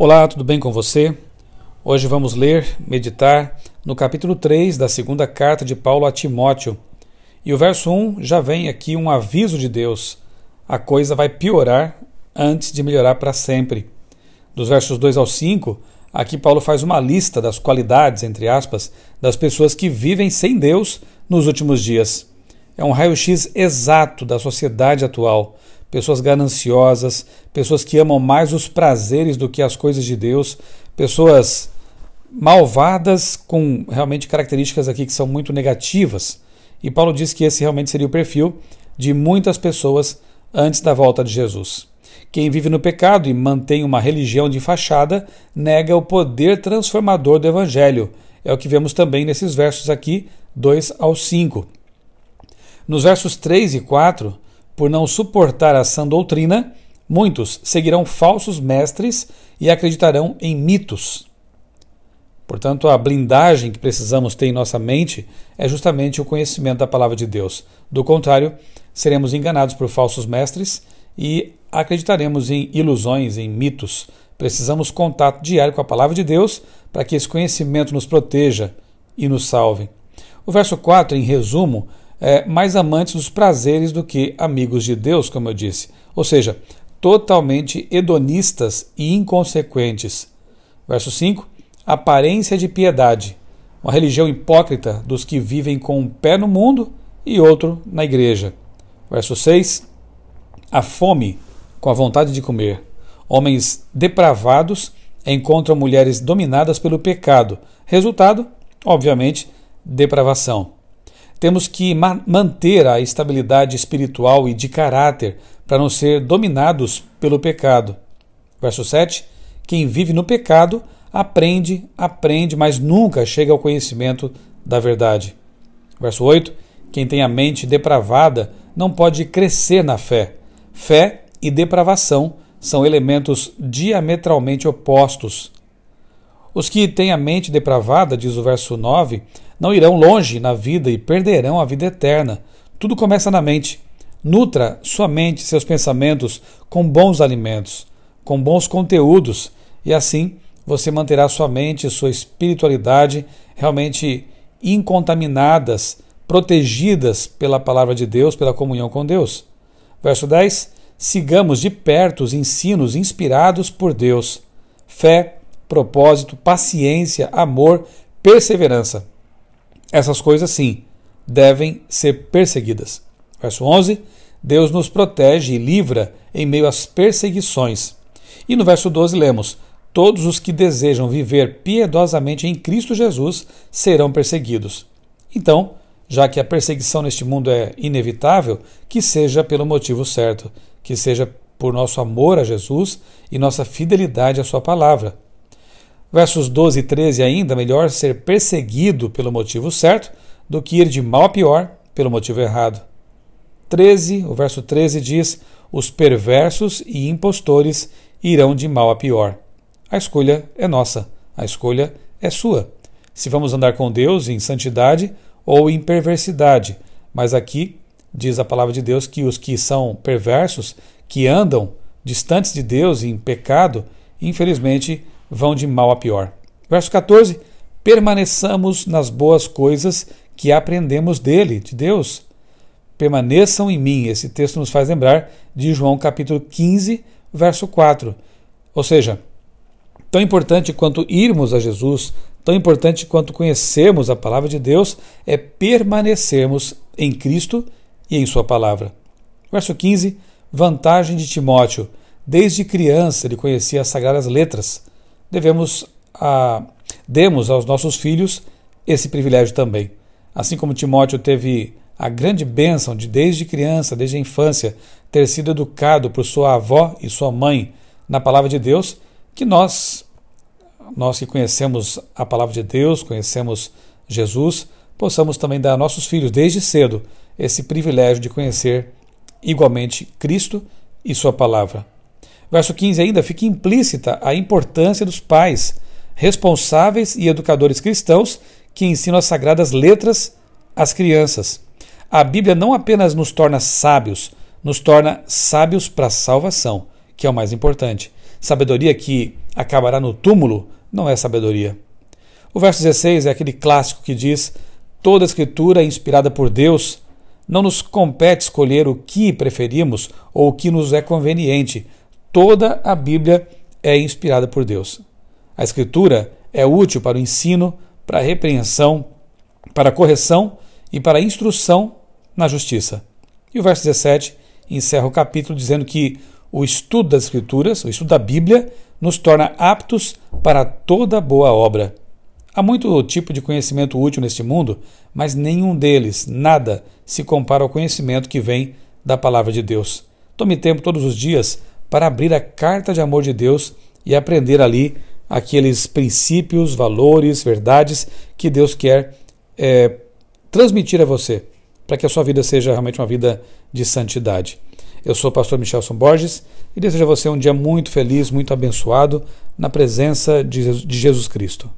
Olá, tudo bem com você? Hoje vamos ler, meditar no capítulo 3 da segunda carta de Paulo a Timóteo. E o verso 1 já vem aqui um aviso de Deus: a coisa vai piorar antes de melhorar para sempre. Dos versos 2 ao 5, aqui Paulo faz uma lista das qualidades, entre aspas, das pessoas que vivem sem Deus nos últimos dias. É um raio-x exato da sociedade atual pessoas gananciosas, pessoas que amam mais os prazeres do que as coisas de Deus, pessoas malvadas com realmente características aqui que são muito negativas. E Paulo diz que esse realmente seria o perfil de muitas pessoas antes da volta de Jesus. Quem vive no pecado e mantém uma religião de fachada nega o poder transformador do Evangelho. É o que vemos também nesses versos aqui, 2 ao 5. Nos versos 3 e 4, por não suportar a sã doutrina, muitos seguirão falsos mestres e acreditarão em mitos. Portanto, a blindagem que precisamos ter em nossa mente é justamente o conhecimento da palavra de Deus. Do contrário, seremos enganados por falsos mestres e acreditaremos em ilusões, em mitos. Precisamos contato diário com a palavra de Deus para que esse conhecimento nos proteja e nos salve. O verso 4, em resumo, é, mais amantes dos prazeres do que amigos de Deus, como eu disse. Ou seja, totalmente hedonistas e inconsequentes. Verso 5: aparência de piedade, uma religião hipócrita dos que vivem com um pé no mundo e outro na igreja. Verso 6: a fome com a vontade de comer. Homens depravados encontram mulheres dominadas pelo pecado. Resultado, obviamente, depravação. Temos que ma manter a estabilidade espiritual e de caráter para não ser dominados pelo pecado. Verso 7: Quem vive no pecado aprende, aprende, mas nunca chega ao conhecimento da verdade. Verso 8: Quem tem a mente depravada não pode crescer na fé. Fé e depravação são elementos diametralmente opostos. Os que têm a mente depravada, diz o verso 9, não irão longe na vida e perderão a vida eterna. Tudo começa na mente. Nutra sua mente, seus pensamentos com bons alimentos, com bons conteúdos, e assim você manterá sua mente, sua espiritualidade realmente incontaminadas, protegidas pela palavra de Deus, pela comunhão com Deus. Verso 10: Sigamos de perto os ensinos inspirados por Deus. Fé, propósito, paciência, amor, perseverança. Essas coisas, sim, devem ser perseguidas. Verso 11: Deus nos protege e livra em meio às perseguições. E no verso 12 lemos: Todos os que desejam viver piedosamente em Cristo Jesus serão perseguidos. Então, já que a perseguição neste mundo é inevitável, que seja pelo motivo certo, que seja por nosso amor a Jesus e nossa fidelidade à Sua palavra. Versos 12 e 13 ainda, melhor ser perseguido pelo motivo certo do que ir de mal a pior pelo motivo errado. 13, o verso 13 diz: Os perversos e impostores irão de mal a pior. A escolha é nossa, a escolha é sua. Se vamos andar com Deus em santidade ou em perversidade. Mas aqui diz a palavra de Deus que os que são perversos, que andam distantes de Deus em pecado, infelizmente vão de mal a pior. Verso 14: Permaneçamos nas boas coisas que aprendemos dele, de Deus. Permaneçam em mim. Esse texto nos faz lembrar de João capítulo 15, verso 4. Ou seja, tão importante quanto irmos a Jesus, tão importante quanto conhecermos a palavra de Deus, é permanecermos em Cristo e em Sua palavra. Verso 15: Vantagem de Timóteo. Desde criança ele conhecia as sagradas letras devemos demos aos nossos filhos esse privilégio também. Assim como Timóteo teve a grande bênção de desde criança, desde a infância, ter sido educado por sua avó e sua mãe na palavra de Deus, que nós, nós que conhecemos a palavra de Deus, conhecemos Jesus, possamos também dar a nossos filhos desde cedo esse privilégio de conhecer igualmente Cristo e sua palavra. Verso 15 ainda fica implícita a importância dos pais, responsáveis e educadores cristãos que ensinam as sagradas letras às crianças. A Bíblia não apenas nos torna sábios, nos torna sábios para a salvação, que é o mais importante. Sabedoria que acabará no túmulo não é sabedoria. O verso 16 é aquele clássico que diz: toda escritura é inspirada por Deus. Não nos compete escolher o que preferimos ou o que nos é conveniente, Toda a Bíblia é inspirada por Deus. A Escritura é útil para o ensino, para a repreensão, para a correção e para a instrução na justiça. E o verso 17 encerra o capítulo dizendo que o estudo das Escrituras, o estudo da Bíblia, nos torna aptos para toda boa obra. Há muito tipo de conhecimento útil neste mundo, mas nenhum deles, nada, se compara ao conhecimento que vem da palavra de Deus. Tome tempo todos os dias para abrir a carta de amor de Deus e aprender ali aqueles princípios, valores, verdades que Deus quer é, transmitir a você, para que a sua vida seja realmente uma vida de santidade. Eu sou o pastor Michelson Borges e desejo a você um dia muito feliz, muito abençoado na presença de Jesus Cristo.